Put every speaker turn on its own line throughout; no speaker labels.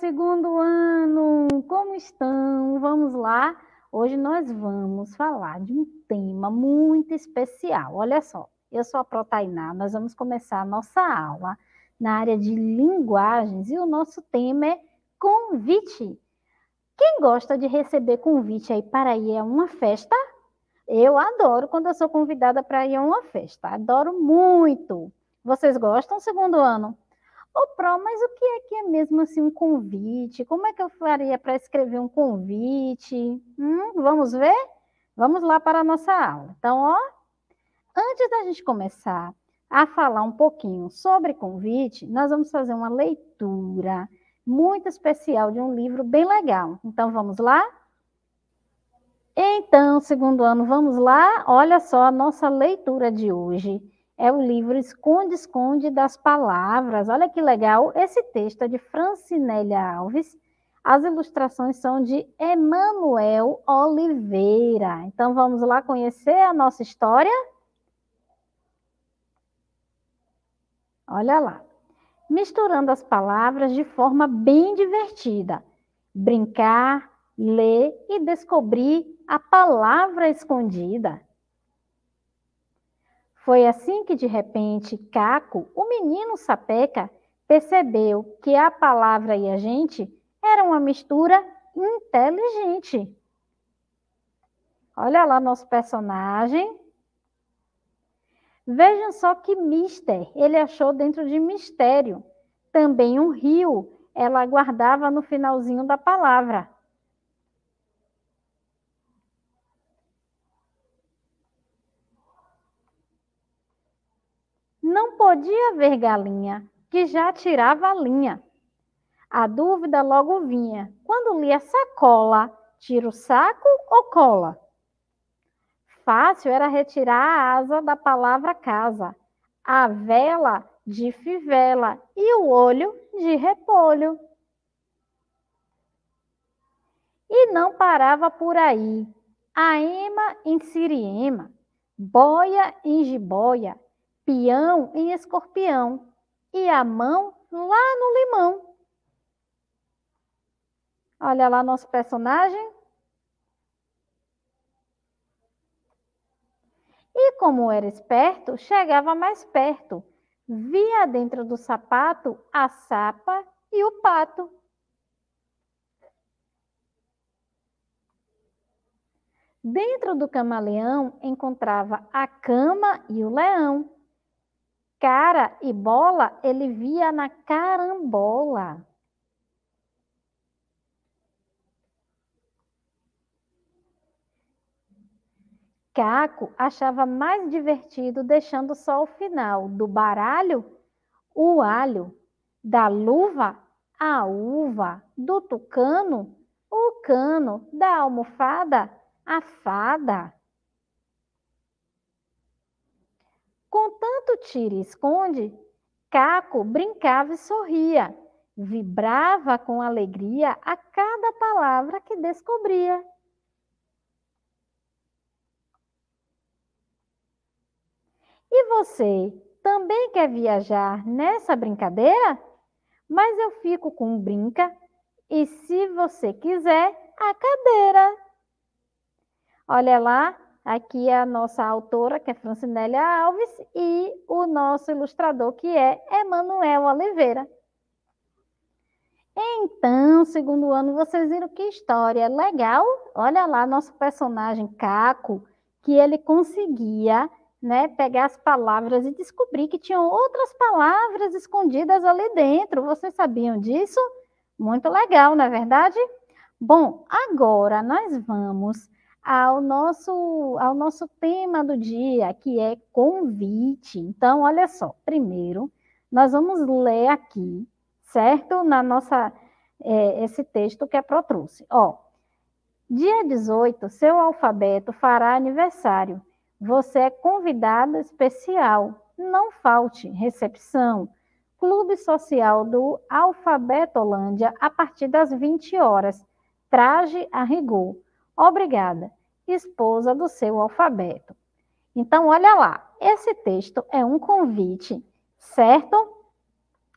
segundo ano! Como estão? Vamos lá? Hoje nós vamos falar de um tema muito especial. Olha só, eu sou a Protainá, nós vamos começar a nossa aula na área de linguagens e o nosso tema é convite. Quem gosta de receber convite aí para ir a uma festa? Eu adoro quando eu sou convidada para ir a uma festa, adoro muito. Vocês gostam, segundo ano? Ô, Pro, mas o que é que é mesmo assim um convite? Como é que eu faria para escrever um convite? Hum, vamos ver? Vamos lá para a nossa aula. Então, ó, antes da gente começar a falar um pouquinho sobre convite, nós vamos fazer uma leitura muito especial de um livro bem legal. Então, vamos lá? Então, segundo ano, vamos lá? Olha só a nossa leitura de hoje é o livro Esconde-Esconde das Palavras. Olha que legal! Esse texto é de Francinélia Alves. As ilustrações são de Emanuel Oliveira. Então vamos lá conhecer a nossa história? Olha lá. Misturando as palavras de forma bem divertida. Brincar, ler e descobrir a palavra escondida. Foi assim que, de repente, Caco, o menino sapeca, percebeu que a palavra e a gente era uma mistura inteligente. Olha lá nosso personagem. Vejam só que mister ele achou dentro de mistério. Também um rio ela guardava no finalzinho da palavra. não podia ver galinha, que já tirava a linha. A dúvida logo vinha, quando lia sacola, tira o saco ou cola? Fácil era retirar a asa da palavra casa, a vela de fivela e o olho de repolho. E não parava por aí. A ema em siriema, boia em jiboia, peão em escorpião e a mão lá no limão. Olha lá nosso personagem. E como era esperto, chegava mais perto. Via dentro do sapato a sapa e o pato. Dentro do camaleão encontrava a cama e o leão. Cara e bola, ele via na carambola. Caco achava mais divertido deixando só o final do baralho, o alho, da luva, a uva, do tucano, o cano, da almofada, a fada. Com tanto tira e esconde, Caco brincava e sorria, vibrava com alegria a cada palavra que descobria. E você também quer viajar nessa brincadeira? Mas eu fico com brinca e, se você quiser, a cadeira. Olha lá, Aqui é a nossa autora, que é Francinélia Alves, e o nosso ilustrador, que é Emanuel Oliveira. Então, segundo ano, vocês viram que história legal. Olha lá, nosso personagem Caco, que ele conseguia né, pegar as palavras e descobrir que tinham outras palavras escondidas ali dentro. Vocês sabiam disso? Muito legal, não é verdade? Bom, agora nós vamos ao nosso, ao nosso tema do dia, que é convite. Então, olha só, primeiro, nós vamos ler aqui, certo? Na nossa, é, esse texto que a Pro trouxe. Ó, dia 18, seu alfabeto fará aniversário. Você é convidado especial. Não falte, recepção. Clube Social do Alfabeto Holândia, a partir das 20 horas. Traje a rigor obrigada, esposa do seu alfabeto. Então, olha lá, esse texto é um convite, certo?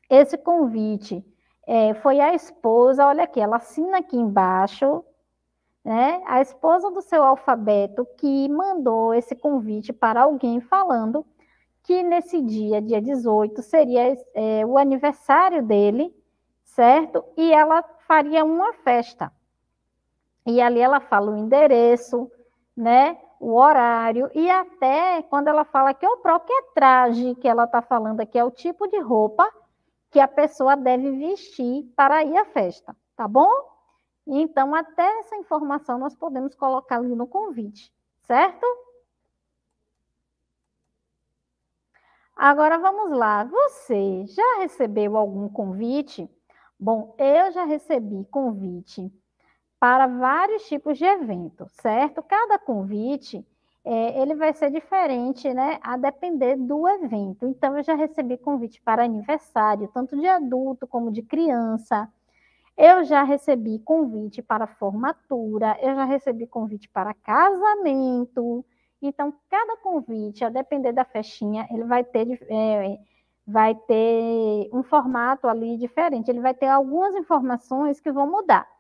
Esse convite é, foi a esposa, olha aqui, ela assina aqui embaixo, né? A esposa do seu alfabeto que mandou esse convite para alguém falando que nesse dia, dia 18, seria é, o aniversário dele, certo? E ela faria uma festa. E ali ela fala o endereço, né? O horário, e até quando ela fala que é o próprio traje que ela está falando aqui, é o tipo de roupa que a pessoa deve vestir para ir à festa, tá bom? Então, até essa informação nós podemos colocar ali no convite, certo? Agora vamos lá. Você já recebeu algum convite? Bom, eu já recebi convite para vários tipos de evento, certo? Cada convite é, ele vai ser diferente, né? A depender do evento. Então, eu já recebi convite para aniversário, tanto de adulto como de criança. Eu já recebi convite para formatura, eu já recebi convite para casamento. Então, cada convite, a depender da festinha, ele vai ter, é, vai ter um formato ali diferente. Ele vai ter algumas informações que vão mudar.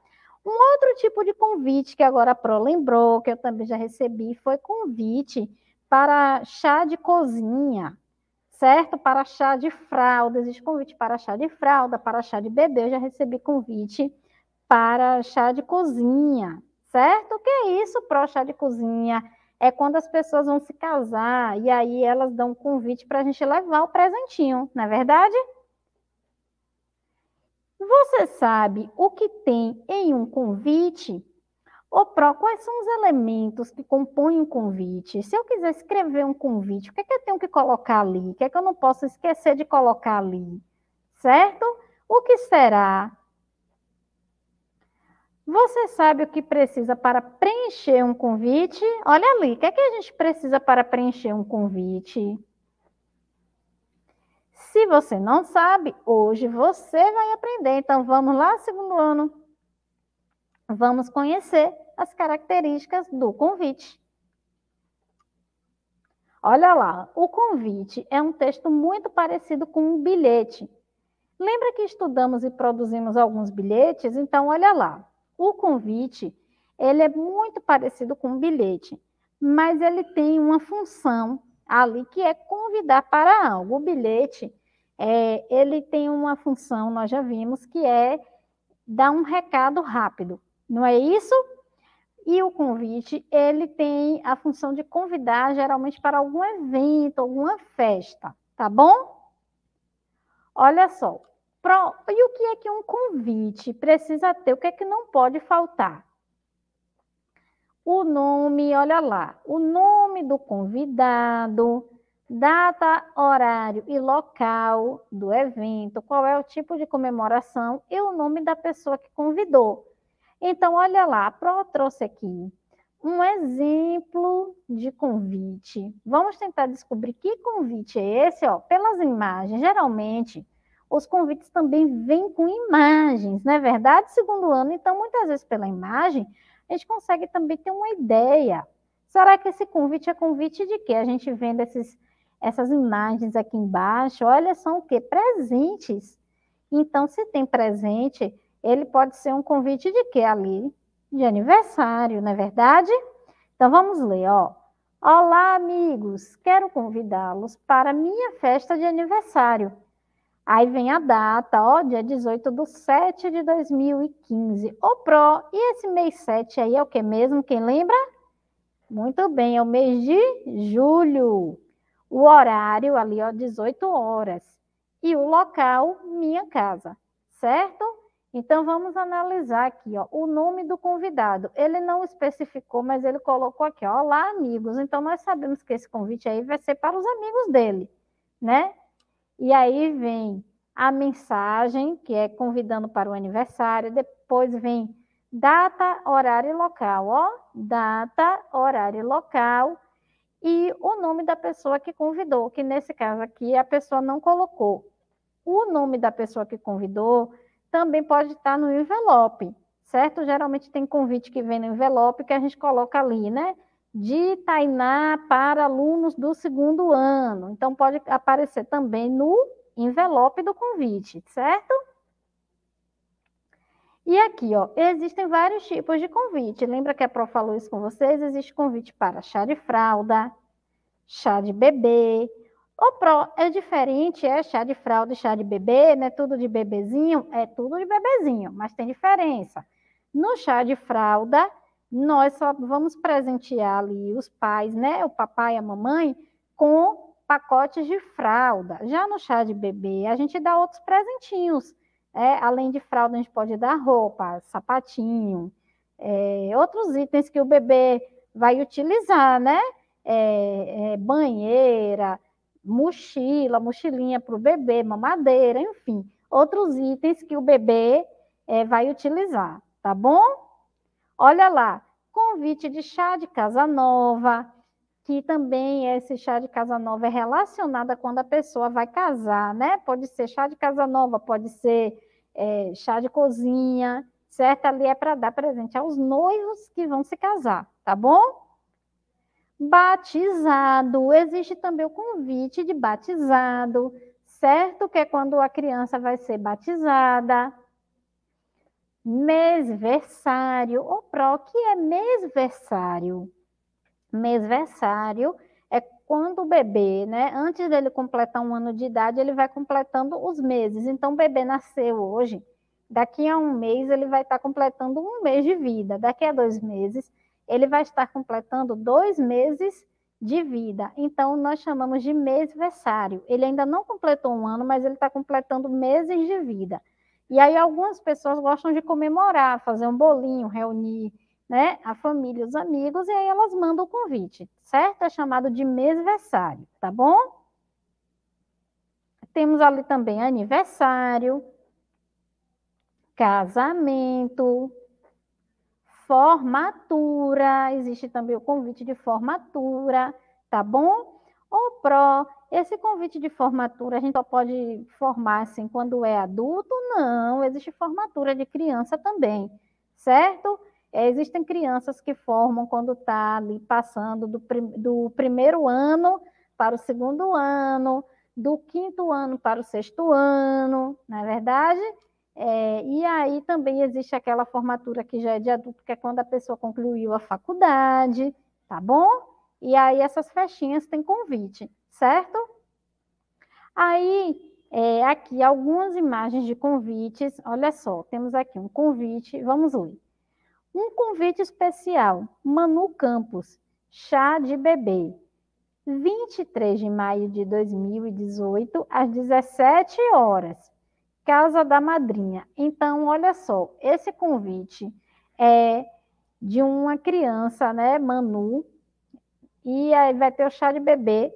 Um outro tipo de convite que agora a Pro lembrou, que eu também já recebi, foi convite para chá de cozinha, certo? Para chá de fralda, existe convite para chá de fralda, para chá de bebê, eu já recebi convite para chá de cozinha, certo? O que é isso, Pro Chá de Cozinha? É quando as pessoas vão se casar e aí elas dão um convite para a gente levar o presentinho, não é verdade? Você sabe o que tem em um convite? Ô, Pro, quais são os elementos que compõem um convite? Se eu quiser escrever um convite, o que é que eu tenho que colocar ali? O que é que eu não posso esquecer de colocar ali? Certo? O que será? Você sabe o que precisa para preencher um convite? Olha ali, o que é que a gente precisa para preencher um convite? Se você não sabe, hoje você vai aprender. Então vamos lá, segundo ano. Vamos conhecer as características do convite. Olha lá, o convite é um texto muito parecido com um bilhete. Lembra que estudamos e produzimos alguns bilhetes? Então olha lá, o convite, ele é muito parecido com um bilhete, mas ele tem uma função ali que é convidar para algo. O bilhete é, ele tem uma função, nós já vimos, que é dar um recado rápido, não é isso? E o convite, ele tem a função de convidar geralmente para algum evento, alguma festa, tá bom? Olha só, pro, e o que é que um convite precisa ter? O que é que não pode faltar? O nome, olha lá, o nome do convidado, data, horário e local do evento, qual é o tipo de comemoração e o nome da pessoa que convidou. Então, olha lá, a Pro trouxe aqui um exemplo de convite. Vamos tentar descobrir que convite é esse, ó, pelas imagens. Geralmente, os convites também vêm com imagens, não é verdade? Segundo ano, então, muitas vezes pela imagem, a gente consegue também ter uma ideia. Será que esse convite é convite de quê? A gente vendo esses essas imagens aqui embaixo, olha, são o quê? Presentes. Então, se tem presente, ele pode ser um convite de quê ali? De aniversário, não é verdade? Então, vamos ler, ó. Olá, amigos! Quero convidá-los para minha festa de aniversário. Aí vem a data, ó, dia 18 de 7 de 2015. O PRO, e esse mês 7 aí é o que mesmo? Quem lembra? Muito bem, é o mês de julho o horário ali, ó, 18 horas, e o local, minha casa, certo? Então, vamos analisar aqui, ó, o nome do convidado. Ele não especificou, mas ele colocou aqui, ó, lá, amigos. Então, nós sabemos que esse convite aí vai ser para os amigos dele, né? E aí vem a mensagem, que é convidando para o aniversário, depois vem data, horário e local, ó, data, horário e local, e o nome da pessoa que convidou, que nesse caso aqui a pessoa não colocou. O nome da pessoa que convidou também pode estar no envelope, certo? Geralmente tem convite que vem no envelope que a gente coloca ali, né? De Tainá para alunos do segundo ano. Então pode aparecer também no envelope do convite, certo? E aqui, ó, existem vários tipos de convite. Lembra que a Pro falou isso com vocês? Existe convite para chá de fralda, chá de bebê. O Pro é diferente, é chá de fralda e chá de bebê, né? Tudo de bebezinho, é tudo de bebezinho, mas tem diferença. No chá de fralda, nós só vamos presentear ali os pais, né? O papai e a mamãe com pacotes de fralda. Já no chá de bebê, a gente dá outros presentinhos é, além de fralda, a gente pode dar roupa, sapatinho, é, outros itens que o bebê vai utilizar, né? É, é banheira, mochila, mochilinha para o bebê, mamadeira, enfim, outros itens que o bebê é, vai utilizar, tá bom? Olha lá, convite de chá de casa nova, que também esse chá de casa nova é relacionada quando a pessoa vai casar, né? Pode ser chá de casa nova, pode ser é, chá de cozinha, certo? Ali é para dar presente aos noivos que vão se casar, tá bom? Batizado, existe também o convite de batizado, certo? Que é quando a criança vai ser batizada. Mesversário, ou pró, que é mesversário? Mesversário é quando o bebê, né, antes dele completar um ano de idade, ele vai completando os meses. Então, o bebê nasceu hoje, daqui a um mês ele vai estar completando um mês de vida, daqui a dois meses ele vai estar completando dois meses de vida. Então, nós chamamos de mêsversário. Ele ainda não completou um ano, mas ele está completando meses de vida. E aí, algumas pessoas gostam de comemorar, fazer um bolinho, reunir né, a família, os amigos, e aí elas mandam o convite, certo? É chamado de mêsversário, tá bom? Temos ali também aniversário, casamento, formatura, existe também o convite de formatura, tá bom? o pró, esse convite de formatura a gente só pode formar assim quando é adulto? Não, existe formatura de criança também, certo? É, existem crianças que formam quando está ali passando do, prim do primeiro ano para o segundo ano, do quinto ano para o sexto ano, não é verdade? É, e aí também existe aquela formatura que já é de adulto, que é quando a pessoa concluiu a faculdade, tá bom? E aí essas festinhas têm convite, certo? Aí, é, aqui algumas imagens de convites, olha só, temos aqui um convite, vamos ler. Um convite especial, Manu Campos, chá de bebê. 23 de maio de 2018, às 17 horas, Casa da Madrinha. Então, olha só, esse convite é de uma criança, né, Manu, e aí vai ter o chá de bebê.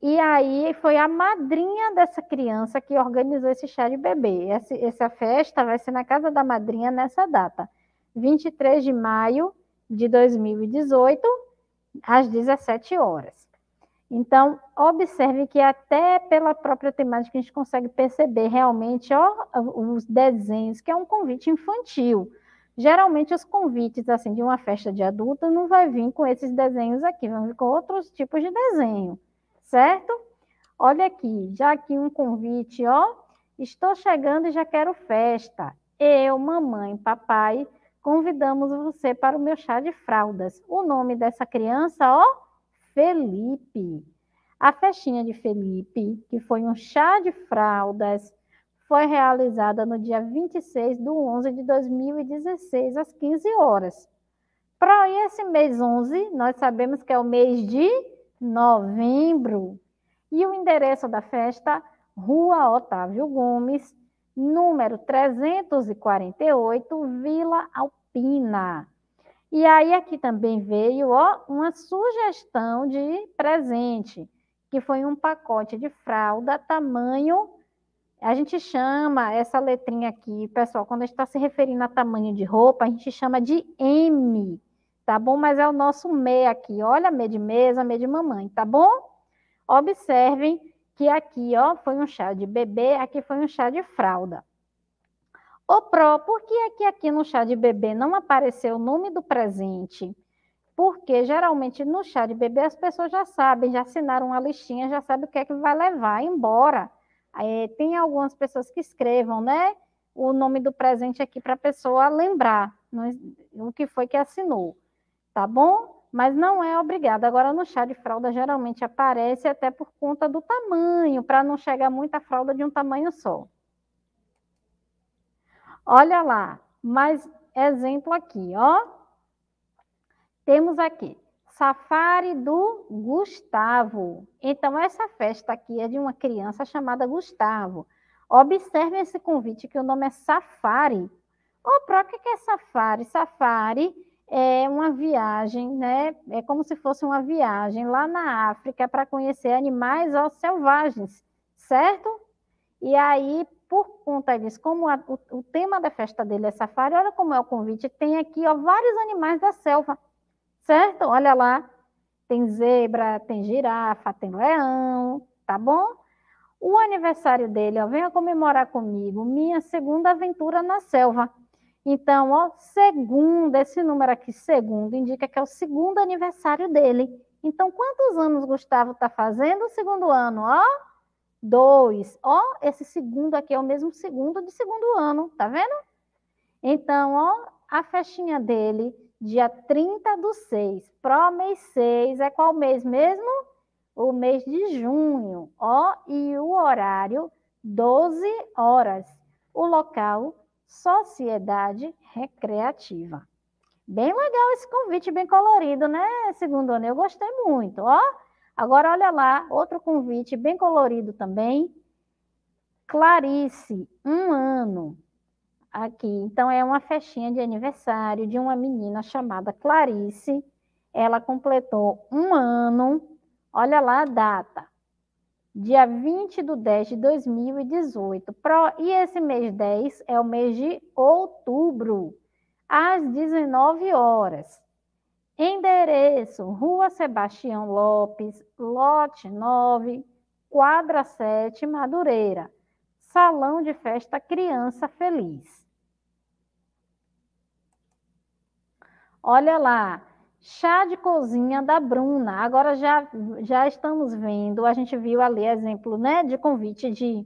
E aí foi a madrinha dessa criança que organizou esse chá de bebê. Essa, essa festa vai ser na casa da madrinha nessa data. 23 de maio de 2018, às 17 horas. Então, observe que até pela própria temática a gente consegue perceber realmente ó, os desenhos, que é um convite infantil. Geralmente os convites assim de uma festa de adulto não vai vir com esses desenhos aqui, vão vir com outros tipos de desenho, certo? Olha aqui, já aqui um convite, ó, estou chegando e já quero festa. Eu, mamãe, papai, convidamos você para o meu chá de fraldas. O nome dessa criança, ó, Felipe. A festinha de Felipe, que foi um chá de fraldas, foi realizada no dia 26 de 11 de 2016, às 15 horas. Para esse mês 11, nós sabemos que é o mês de novembro. E o endereço da festa, Rua Otávio Gomes, número 348, Vila Alpina. E aí aqui também veio ó, uma sugestão de presente, que foi um pacote de fralda tamanho. A gente chama essa letrinha aqui, pessoal, quando a gente está se referindo a tamanho de roupa, a gente chama de M, tá bom? Mas é o nosso me aqui. Olha, me de mesa, me de mamãe, tá bom? Observem que aqui ó, foi um chá de bebê, aqui foi um chá de fralda. O pró, por que aqui, é aqui no chá de bebê não apareceu o nome do presente? Porque geralmente no chá de bebê as pessoas já sabem, já assinaram uma listinha, já sabe o que é que vai levar embora. É, tem algumas pessoas que escrevam, né? O nome do presente aqui para a pessoa lembrar no, o que foi que assinou, tá bom? mas não é obrigada. Agora, no chá de fralda, geralmente aparece até por conta do tamanho, para não chegar muita fralda de um tamanho só. Olha lá, mais exemplo aqui, ó. Temos aqui, Safari do Gustavo. Então, essa festa aqui é de uma criança chamada Gustavo. Observe esse convite que o nome é Safari. Ô, oh, o que é Safari? Safari é uma viagem, né? É como se fosse uma viagem lá na África para conhecer animais ó, selvagens, certo? E aí, por conta disso, como a, o, o, tema da festa dele é safari, olha como é o convite, tem aqui ó, vários animais da selva, certo? Olha lá, tem zebra, tem girafa, tem leão, tá bom? O aniversário dele, ó, venha comemorar comigo, minha segunda aventura na selva. Então, ó, segundo, esse número aqui, segundo, indica que é o segundo aniversário dele. Então, quantos anos Gustavo está fazendo o segundo ano? Ó, dois. Ó, esse segundo aqui é o mesmo segundo de segundo ano, tá vendo? Então, ó, a festinha dele, dia 30 do 6, pró mês 6, é qual mês mesmo? O mês de junho, ó, e o horário, 12 horas. O local, Sociedade Recreativa. Bem legal esse convite, bem colorido, né, segundo eu gostei muito. Ó, agora olha lá, outro convite bem colorido também. Clarice, um ano aqui. Então é uma festinha de aniversário de uma menina chamada Clarice. Ela completou um ano. Olha lá a data dia 20 de 10 de 2018. Pro, e esse mês 10 é o mês de outubro, às 19 horas. Endereço: Rua Sebastião Lopes, lote 9, quadra 7, Madureira. Salão de Festa Criança Feliz. Olha lá, Chá de cozinha da Bruna. Agora já, já estamos vendo, a gente viu ali exemplo né, de convite de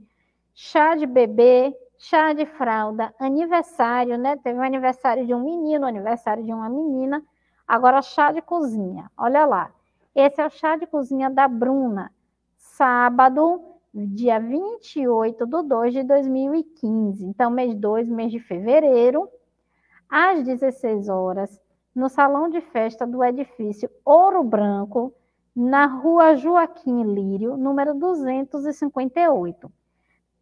chá de bebê, chá de fralda, aniversário, né? Teve um aniversário de um menino, um aniversário de uma menina. Agora, chá de cozinha. Olha lá. Esse é o chá de cozinha da Bruna. Sábado, dia 28 de 2 de 2015. Então, mês 2, mês de fevereiro, às 16 horas no salão de festa do edifício Ouro Branco, na rua Joaquim Lírio, número 258.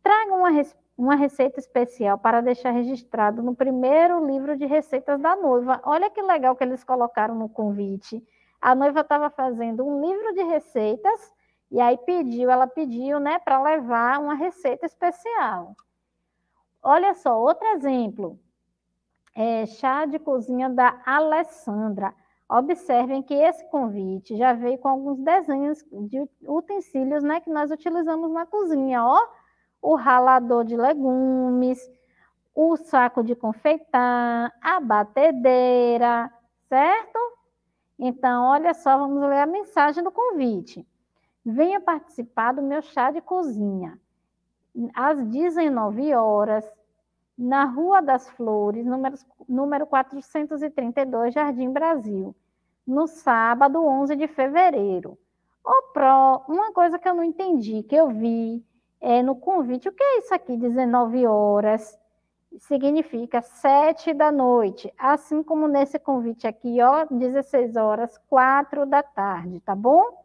Traga uma, uma receita especial para deixar registrado no primeiro livro de receitas da noiva. Olha que legal que eles colocaram no convite. A noiva estava fazendo um livro de receitas e aí pediu, ela pediu, né, para levar uma receita especial. Olha só, outro exemplo é, chá de cozinha da Alessandra. Observem que esse convite já veio com alguns desenhos de utensílios né, que nós utilizamos na cozinha, ó. O ralador de legumes, o saco de confeitar, a batedeira, certo? Então, olha só, vamos ler a mensagem do convite. Venha participar do meu chá de cozinha. Às 19 horas, na Rua das Flores, número, número 432, Jardim Brasil, no sábado 11 de fevereiro. Ô, Pro, uma coisa que eu não entendi, que eu vi é, no convite, o que é isso aqui, 19 horas? Significa 7 da noite, assim como nesse convite aqui, ó, 16 horas, 4 da tarde, tá bom?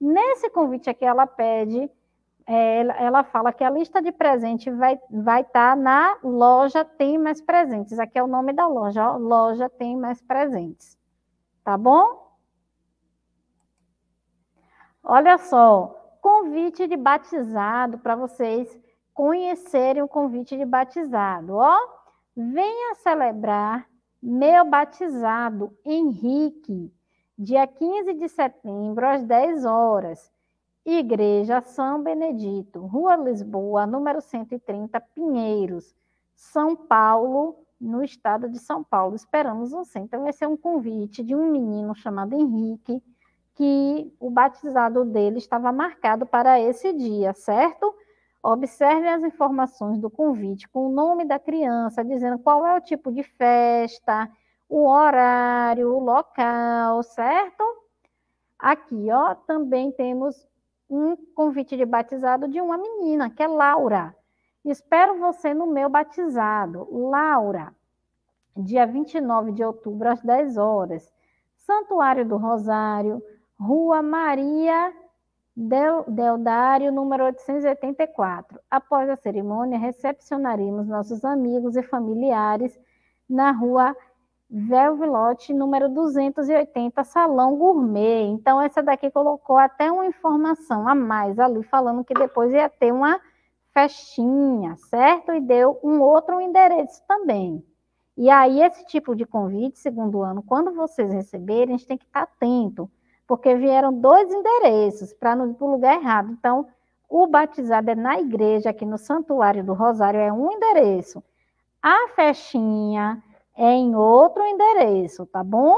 Nesse convite aqui, ela pede é, ela fala que a lista de presente vai estar vai tá na loja Tem Mais Presentes. Aqui é o nome da loja, ó, loja Tem Mais Presentes. Tá bom? Olha só, convite de batizado para vocês conhecerem o convite de batizado, ó. Venha celebrar meu batizado, Henrique, dia 15 de setembro, às 10 horas Igreja São Benedito, Rua Lisboa, número 130, Pinheiros, São Paulo, no estado de São Paulo. Esperamos você. Então, vai ser é um convite de um menino chamado Henrique, que o batizado dele estava marcado para esse dia, certo? Observe as informações do convite com o nome da criança, dizendo qual é o tipo de festa, o horário, o local, certo? Aqui, ó, também temos um convite de batizado de uma menina, que é Laura. Espero você no meu batizado. Laura, dia 29 de outubro, às 10 horas. Santuário do Rosário, Rua Maria Del, Deldário, número 884. Após a cerimônia, recepcionaremos nossos amigos e familiares na Rua Maria Zé número 280, Salão Gourmet. Então, essa daqui colocou até uma informação a mais ali, falando que depois ia ter uma festinha, certo? E deu um outro endereço também. E aí, esse tipo de convite, segundo ano, quando vocês receberem, a gente tem que estar atento, porque vieram dois endereços para para o lugar errado. Então, o batizado é na igreja, aqui no Santuário do Rosário, é um endereço. A festinha em outro endereço, tá bom?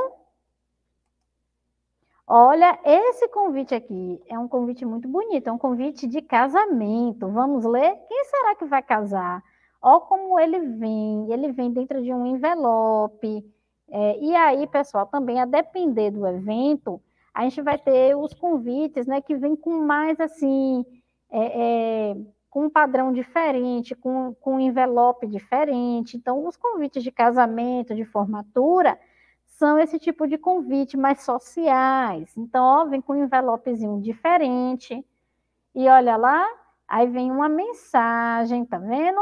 Olha, esse convite aqui é um convite muito bonito, é um convite de casamento. Vamos ler? Quem será que vai casar? Olha como ele vem, ele vem dentro de um envelope. É, e aí, pessoal, também a depender do evento, a gente vai ter os convites, né, que vem com mais assim, é, é, com um padrão diferente, com, com um envelope diferente. Então, os convites de casamento, de formatura, são esse tipo de convite mais sociais. Então, ó, vem com um envelopezinho diferente. E olha lá, aí vem uma mensagem, tá vendo?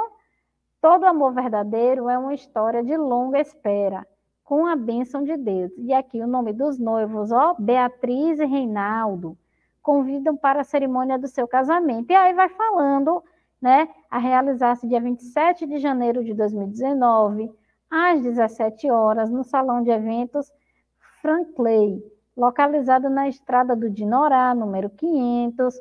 Todo amor verdadeiro é uma história de longa espera, com a bênção de Deus. E aqui o nome dos noivos, ó, Beatriz e Reinaldo convidam para a cerimônia do seu casamento. E aí vai falando, né, a realizar-se dia 27 de janeiro de 2019, às 17 horas, no Salão de Eventos Frankley, localizado na Estrada do Dinorá, número 500,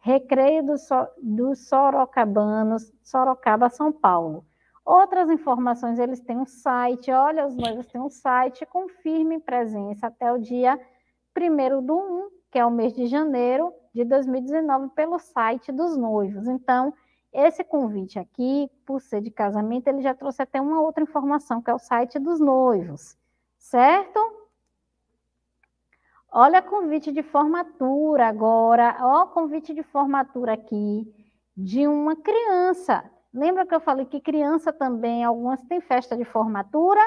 Recreio dos so do Sorocabanos, Sorocaba, São Paulo. Outras informações, eles têm um site, olha, os noivos têm um site, confirme presença até o dia 1 do 1 que é o mês de janeiro de 2019, pelo site dos noivos. Então, esse convite aqui, por ser de casamento, ele já trouxe até uma outra informação, que é o site dos noivos, certo? Olha convite de formatura agora, ó convite de formatura aqui de uma criança. Lembra que eu falei que criança também, algumas têm festa de formatura?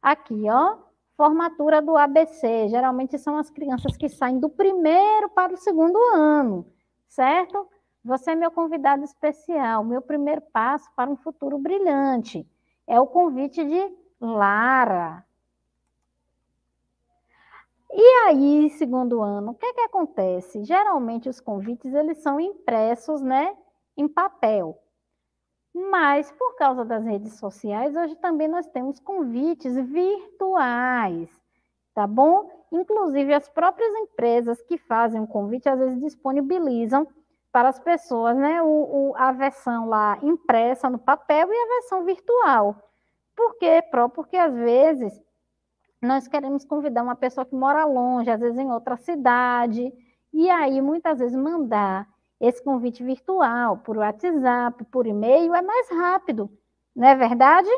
Aqui, ó, formatura do ABC. Geralmente são as crianças que saem do primeiro para o segundo ano, certo? Você é meu convidado especial, meu primeiro passo para um futuro brilhante. É o convite de Lara. E aí, segundo ano, o que, é que acontece? Geralmente os convites eles são impressos, né, em papel. Mas, por causa das redes sociais, hoje também nós temos convites virtuais, tá bom? Inclusive, as próprias empresas que fazem o convite, às vezes disponibilizam para as pessoas, né, o, o, a versão lá impressa no papel e a versão virtual. Por quê, Pro? Porque, às vezes, nós queremos convidar uma pessoa que mora longe, às vezes em outra cidade, e aí, muitas vezes, mandar esse convite virtual, por WhatsApp, por e-mail, é mais rápido, não é verdade?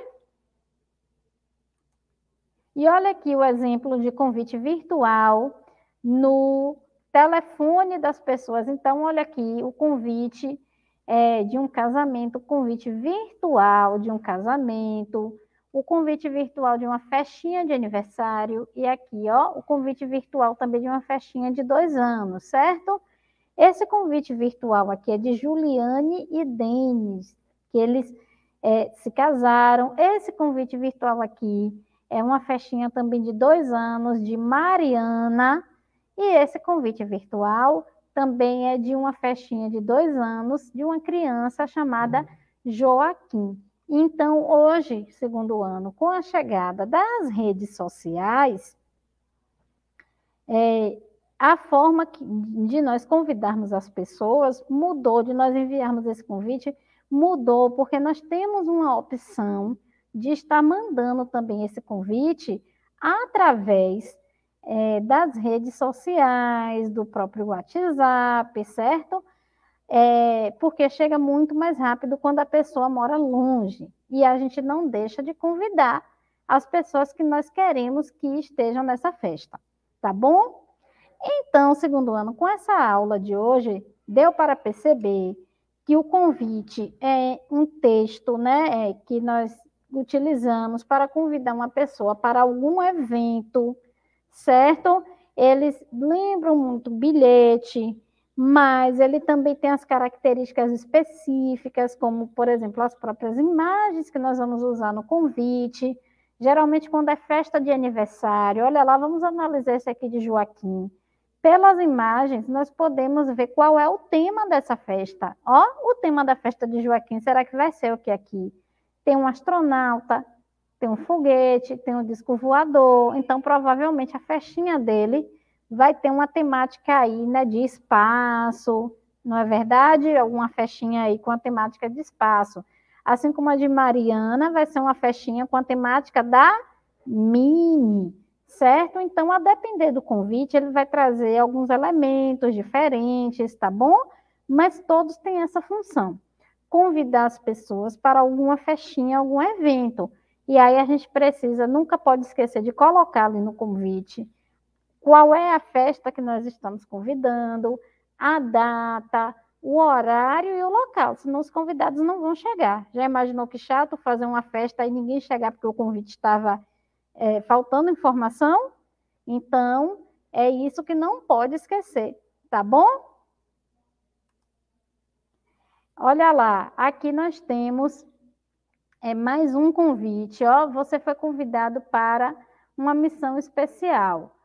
E olha aqui o exemplo de convite virtual no telefone das pessoas. Então, olha aqui o convite é, de um casamento, o convite virtual de um casamento, o convite virtual de uma festinha de aniversário, e aqui, ó, o convite virtual também de uma festinha de dois anos, certo? Esse convite virtual aqui é de Juliane e Denis, que eles é, se casaram. Esse convite virtual aqui é uma festinha também de dois anos de Mariana. E esse convite virtual também é de uma festinha de dois anos de uma criança chamada Joaquim. Então, hoje, segundo ano, com a chegada das redes sociais, é, a forma que, de nós convidarmos as pessoas mudou, de nós enviarmos esse convite mudou, porque nós temos uma opção de estar mandando também esse convite através é, das redes sociais, do próprio WhatsApp, certo? É, porque chega muito mais rápido quando a pessoa mora longe e a gente não deixa de convidar as pessoas que nós queremos que estejam nessa festa, tá bom? Então, segundo ano, com essa aula de hoje, deu para perceber que o convite é um texto né, é, que nós utilizamos para convidar uma pessoa para algum evento, certo? Eles lembram muito bilhete, mas ele também tem as características específicas, como, por exemplo, as próprias imagens que nós vamos usar no convite. Geralmente, quando é festa de aniversário, olha lá, vamos analisar esse aqui de Joaquim pelas imagens, nós podemos ver qual é o tema dessa festa. Ó, o tema da festa de Joaquim, será que vai ser o que aqui? Tem um astronauta, tem um foguete, tem um disco voador. Então, provavelmente, a festinha dele vai ter uma temática aí, né, de espaço, não é verdade? Alguma festinha aí com a temática de espaço. Assim como a de Mariana, vai ser uma festinha com a temática da mini certo? Então, a depender do convite, ele vai trazer alguns elementos diferentes, tá bom? Mas todos têm essa função. Convidar as pessoas para alguma festinha, algum evento. E aí a gente precisa, nunca pode esquecer de colocar ali no convite qual é a festa que nós estamos convidando, a data, o horário e o local, senão os convidados não vão chegar. Já imaginou que chato fazer uma festa e ninguém chegar porque o convite estava é, faltando informação? Então, é isso que não pode esquecer, tá bom? Olha lá, aqui nós temos é, mais um convite. Ó, você foi convidado para uma missão especial.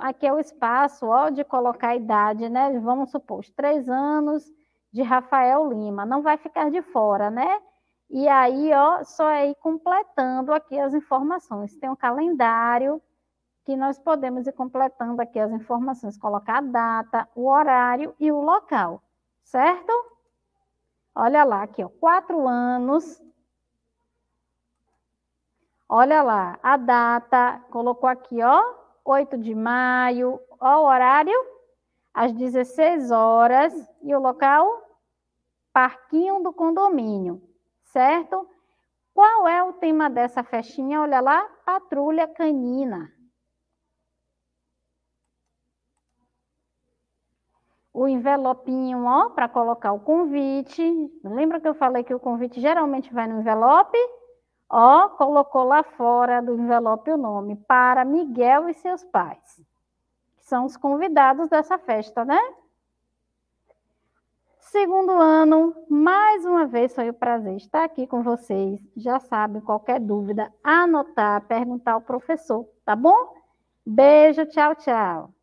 aqui é o espaço ó, de colocar a idade, né? Vamos supor, os três anos de Rafael Lima. Não vai ficar de fora, né? E aí, ó, só aí é completando aqui as informações. Tem um calendário que nós podemos ir completando aqui as informações, colocar a data, o horário e o local, certo? Olha lá, aqui, ó, quatro anos. Olha lá, a data, colocou aqui, ó, 8 de maio, ó, o horário, às 16 horas, e o local, parquinho do condomínio certo? Qual é o tema dessa festinha? Olha lá, patrulha canina. O envelopinho, ó, para colocar o convite. Lembra que eu falei que o convite geralmente vai no envelope? Ó, colocou lá fora do envelope o nome para Miguel e seus pais, que são os convidados dessa festa, né? Segundo ano, mais uma vez foi um prazer estar aqui com vocês. Já sabem, qualquer dúvida, anotar, perguntar ao professor, tá bom? Beijo, tchau, tchau.